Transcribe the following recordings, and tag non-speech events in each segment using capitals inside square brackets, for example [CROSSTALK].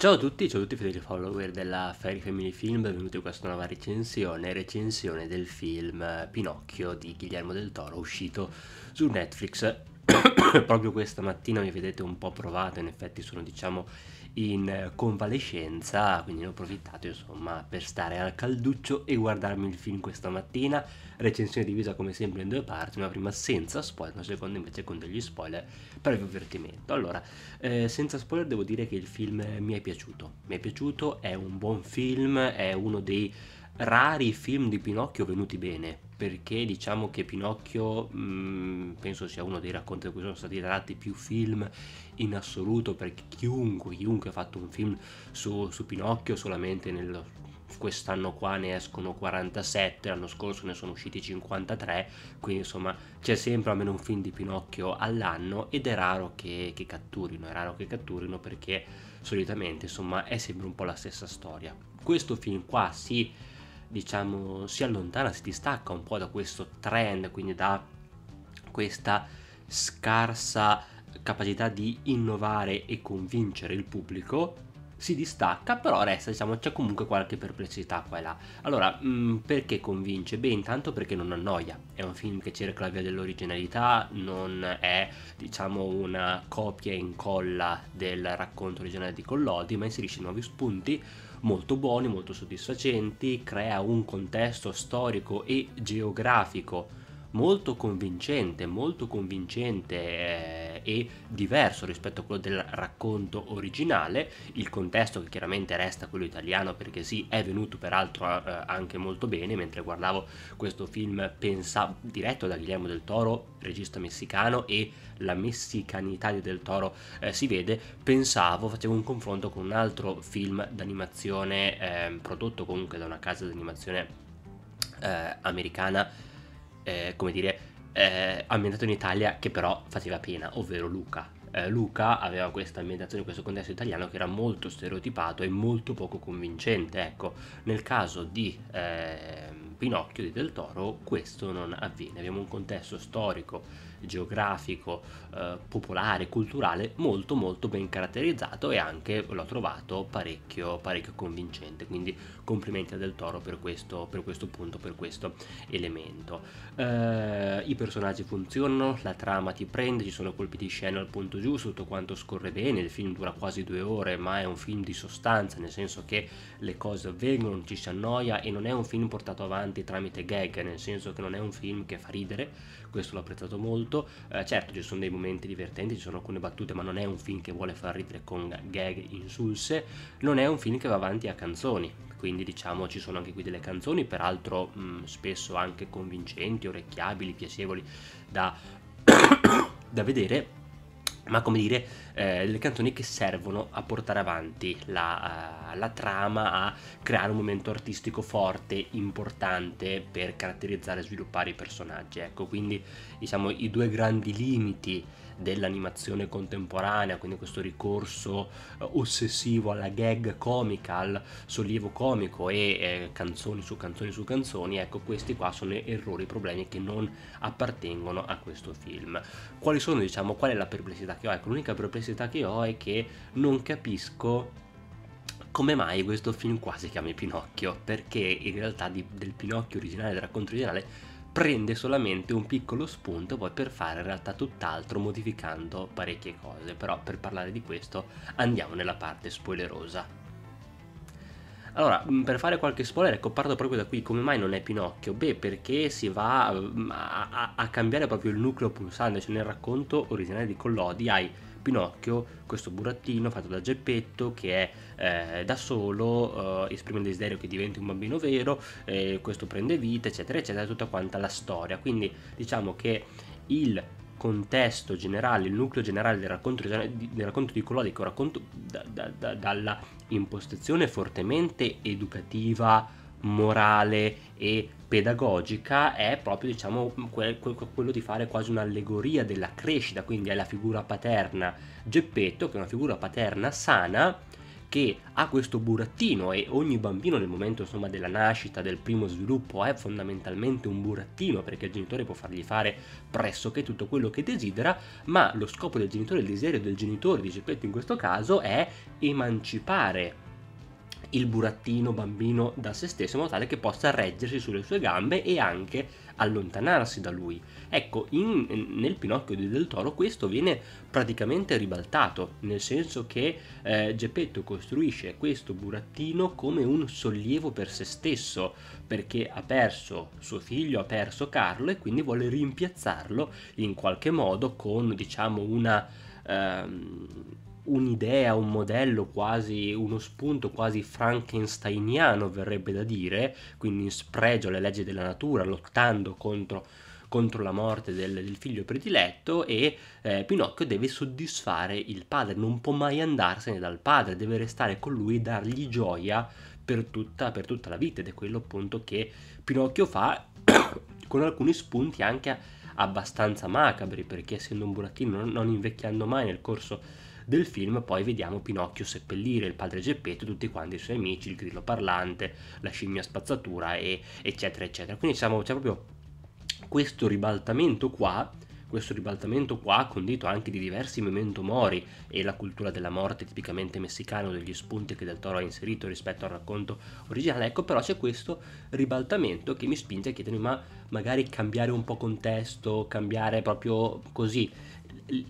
Ciao a tutti, ciao a tutti fedeli follower della Fairy Family Film, benvenuti in questa nuova recensione, recensione del film Pinocchio di Guillermo del Toro uscito su Netflix [COUGHS] proprio questa mattina, mi vedete un po' provato, in effetti sono diciamo in convalescenza, quindi ne ho approfittato insomma per stare al calduccio e guardarmi il film questa mattina. Recensione divisa come sempre in due parti, una prima senza spoiler, una seconda invece con degli spoiler per il divertimento. Allora, eh, senza spoiler devo dire che il film mi è piaciuto, mi è piaciuto, è un buon film, è uno dei rari film di Pinocchio venuti bene, perché diciamo che Pinocchio mh, mm, penso sia uno dei racconti a cui sono stati tratti più film in assoluto, perché chiunque, chiunque ha fatto un film su, su Pinocchio solamente nel, quest'anno qua ne escono 47, l'anno scorso ne sono usciti 53, quindi insomma c'è sempre almeno un film di Pinocchio all'anno ed è raro che, che catturino, è raro che catturino perché solitamente insomma è sempre un po' la stessa storia. Questo film qua si... Sì, diciamo, si allontana, si distacca un po' da questo trend, quindi da questa scarsa capacità di innovare e convincere il pubblico, si distacca, però resta, diciamo, c'è comunque qualche perplessità qua e là. Allora, mh, mm, perché convince? Beh, intanto perché non annoia. È un film che cerca la via dell'originalità, non è, diciamo, una copia e incolla del racconto originale di Collodi, ma inserisce nuovi spunti molto buoni, molto soddisfacenti, crea un contesto storico e geografico molto convincente, molto convincente. Eh, e diverso rispetto a quello del racconto originale, il contesto che chiaramente resta quello italiano perché sì, è venuto peraltro eh, eh, anche molto bene, mentre guardavo questo film pensavo, diretto da Guillermo del Toro, regista messicano e la messicanità di Del Toro eh, si vede, pensavo, facevo un confronto con un altro film d'animazione eh, prodotto comunque da una casa d'animazione eh, americana, eh, come dire, eh, ambientato in Italia che però faceva pena, ovvero Luca. Eh, Luca aveva questa ambientazione, questo contesto italiano che era molto stereotipato e molto poco convincente. Ecco, nel caso di eh, Pinocchio di Del Toro questo non avviene, abbiamo un contesto storico geografico, eh, popolare, culturale molto molto ben caratterizzato e anche l'ho trovato parecchio, parecchio convincente, quindi complimenti a Del Toro per questo, per questo punto, per questo elemento. Eh, I personaggi funzionano, la trama ti prende, ci sono colpi di scena al punto giusto, tutto quanto scorre bene, il film dura quasi due ore ma è un film di sostanza, nel senso che le cose avvengono, non ci si annoia e non è un film portato avanti tramite gag, nel senso che non è un film che fa ridere, questo l'ho apprezzato molto piaciuto. Eh, certo, ci sono dei momenti divertenti, ci sono alcune battute, ma non è un film che vuole far ridere con gag insulse. Non è un film che va avanti a canzoni, quindi diciamo ci sono anche qui delle canzoni, peraltro mh, mm, spesso anche convincenti, orecchiabili, piacevoli da, [COUGHS] da vedere ma come dire eh, delle canzoni che servono a portare avanti la, uh, la, trama, a creare un momento artistico forte, importante per caratterizzare e sviluppare i personaggi. Ecco, quindi diciamo i due grandi limiti dell'animazione contemporanea, quindi questo ricorso eh, ossessivo alla gag comica, al sollievo comico e eh, canzoni su canzoni su canzoni, ecco questi qua sono errori, problemi che non appartengono a questo film. Quali sono, diciamo, qual è la perplessità che ho? Ecco, l'unica perplessità che ho è che non capisco come mai questo film qua si chiami Pinocchio, perché in realtà di, del Pinocchio originale, del racconto originale, prende solamente un piccolo spunto poi per fare in realtà tutt'altro modificando parecchie cose, però per parlare di questo andiamo nella parte spoilerosa. Allora, mm, per fare qualche spoiler, ecco, parto proprio da qui. Come mai non è Pinocchio? Beh, perché si va mm, a, a, a cambiare proprio il nucleo pulsante. Cioè, nel racconto originale di Collodi hai Pinocchio, questo burattino fatto da Geppetto che è eh, da solo, eh, esprime il desiderio che diventi un bambino vero, eh, questo prende vita, eccetera, eccetera, tutta quanta la storia. Quindi diciamo che il contesto generale, il nucleo generale del racconto, del racconto di Collodi, che è un racconto da, da, da, dalla impostazione fortemente educativa, morale e pedagogica, è proprio diciamo, que, que, quello di fare quasi un'allegoria della crescita, quindi è la figura paterna Geppetto, che è una figura paterna sana, che ha questo burattino e ogni bambino nel momento insomma, della nascita, del primo sviluppo è fondamentalmente un burattino perché il genitore può fargli fare pressoché tutto quello che desidera, ma lo scopo del genitore, il desiderio del genitore di Geppetto in questo caso è emancipare il burattino bambino da se stesso in modo tale che possa reggersi sulle sue gambe e anche allontanarsi da lui. Ecco, in, nel Pinocchio di Del Toro questo viene praticamente ribaltato, nel senso che eh, Geppetto costruisce questo burattino come un sollievo per se stesso, perché ha perso suo figlio, ha perso Carlo e quindi vuole rimpiazzarlo in qualche modo con diciamo una... Ehm, un'idea, un modello quasi, uno spunto quasi frankensteiniano verrebbe da dire, quindi in spregio alle leggi della natura, lottando contro, contro la morte del, del, figlio prediletto e eh, Pinocchio deve soddisfare il padre, non può mai andarsene dal padre, deve restare con lui e dargli gioia per tutta, per tutta la vita ed è quello appunto che Pinocchio fa [COUGHS] con alcuni spunti anche abbastanza macabri perché essendo un burattino non invecchiando mai nel corso del film poi vediamo Pinocchio seppellire il padre Geppetto, tutti quanti i suoi amici, il grillo parlante, la scimmia spazzatura e eccetera eccetera. Quindi diciamo c'è proprio questo ribaltamento qua questo ribaltamento qua, condito anche di diversi memento mori e la cultura della morte tipicamente messicana o degli spunti che Del Toro ha inserito rispetto al racconto originale, ecco però c'è questo ribaltamento che mi spinge a chiedermi ma magari cambiare un po' contesto, cambiare proprio così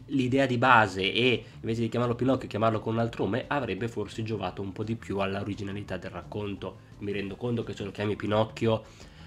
l'idea di base e invece di chiamarlo Pinocchio chiamarlo con un altro nome avrebbe forse giovato un po' di più all'originalità del racconto. Mi rendo conto che se lo chiami Pinocchio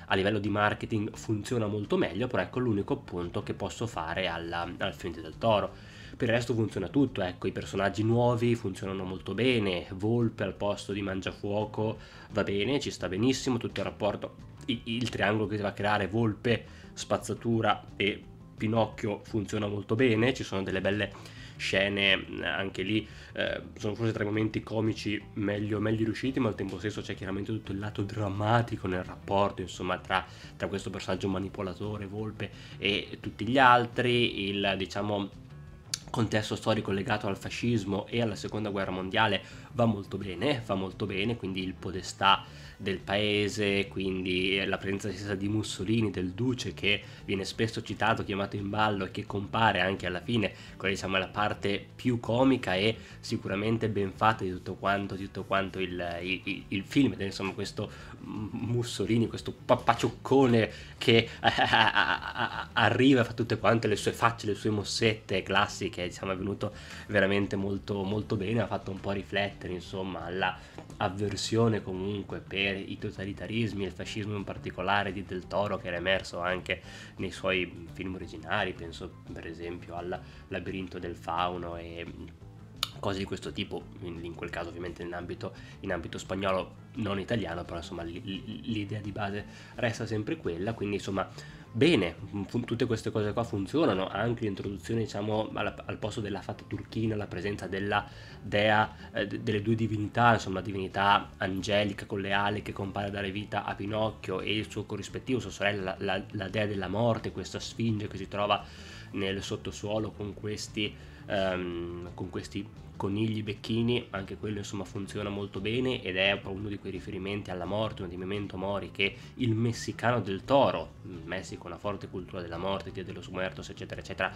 a livello di marketing funziona molto meglio, però ecco l'unico punto che posso fare alla, al Fiente del Toro. Per il resto funziona tutto, ecco, i personaggi nuovi funzionano molto bene, Volpe al posto di Mangiafuoco va bene, ci sta benissimo, tutto il rapporto, il, il triangolo che si va a creare, Volpe, spazzatura e Pinocchio funziona molto bene, ci sono delle belle scene anche lì, eh, sono forse tra i momenti comici meglio, meglio, riusciti, ma al tempo stesso c'è chiaramente tutto il lato drammatico nel rapporto insomma, tra, tra questo personaggio manipolatore, volpe e tutti gli altri, il diciamo contesto storico legato al fascismo e alla seconda guerra mondiale va molto bene, va molto bene, quindi il podestà del paese, quindi la presenza stessa di Mussolini, del duce che viene spesso citato, chiamato in ballo e che compare anche alla fine, quella diciamo è la parte più comica e sicuramente ben fatta di tutto quanto, di tutto quanto il, il, il film, ed insomma questo Mussolini, questo pappacioccone che [LAUGHS] arriva, fa tutte quante le sue facce, le sue mossette classiche perché diciamo, è venuto veramente molto, molto bene, ha fatto un po' riflettere insomma all'avversione comunque per i totalitarismi, il fascismo in particolare di Del Toro che era emerso anche nei suoi film originari, penso per esempio al labirinto del fauno e cose di questo tipo, in, quel caso ovviamente in ambito, in ambito spagnolo, non italiano, però insomma l'idea di base resta sempre quella, quindi insomma bene, tutte queste cose qua funzionano, anche l'introduzione diciamo al, al posto della fatta turchina, la presenza della dea, eh, delle due divinità, insomma divinità angelica con le ali che compare a dare vita a Pinocchio e il suo corrispettivo, sua sorella, la, la dea della morte, questa sfinge che si trova nel sottosuolo con questi ehm, con questi conigli becchini, anche quello insomma funziona molto bene ed è uno di quei riferimenti alla morte, uno di Memento Mori che il messicano del toro, il Messico una forte cultura della morte, Dio dello Smuertos eccetera eccetera,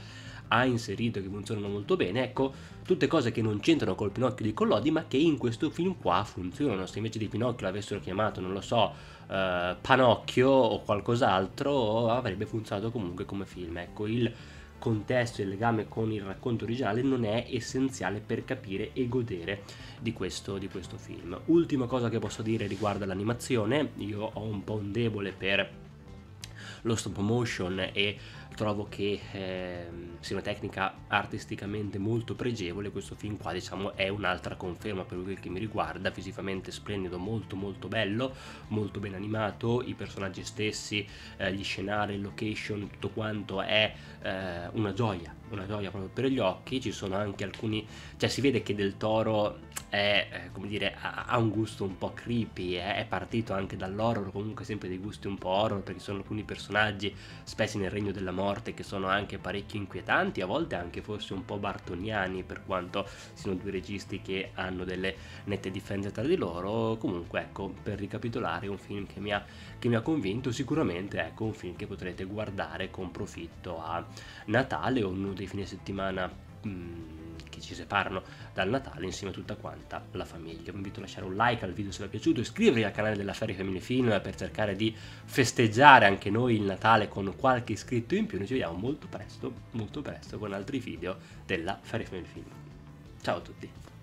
ha inserito che funzionano molto bene, ecco, tutte cose che non c'entrano col Pinocchio di Collodi ma che in questo film qua funzionano, se invece di Pinocchio l'avessero chiamato, non lo so, eh, Panocchio o qualcos'altro avrebbe funzionato comunque come film, ecco, il contesto e il legame con il racconto originale non è essenziale per capire e godere di questo, di questo film. Ultima cosa che posso dire riguardo all'animazione, io ho un po' un debole per lo stop motion e trovo che eh, sia una tecnica artisticamente molto pregevole, questo film qua diciamo è un'altra conferma per quel che mi riguarda, fisicamente splendido, molto molto bello, molto ben animato, i personaggi stessi, eh, gli scenari, location, tutto quanto è eh, una gioia una gioia proprio per gli occhi, ci sono anche alcuni, cioè si vede che Del Toro è, eh, come dire, ha, un gusto un po' creepy, eh, è partito anche dall'horror, comunque sempre dei gusti un po' horror, perché sono alcuni personaggi, spessi nel regno della morte, che sono anche parecchio inquietanti, a volte anche forse un po' bartoniani, per quanto siano due registi che hanno delle nette difese tra di loro, comunque ecco, per ricapitolare, un film che mi ha, che mi ha convinto, sicuramente ecco, un film che potrete guardare con profitto a Natale o non dei fine settimana che ci separano dal Natale insieme a tutta quanta la famiglia. Vi invito a lasciare un like al video se vi è piaciuto, iscrivervi al canale della Ferry Family Film per cercare di festeggiare anche noi il Natale con qualche iscritto in più. Noi ci vediamo molto presto, molto presto con altri video della Ferry Family Film. Ciao a tutti!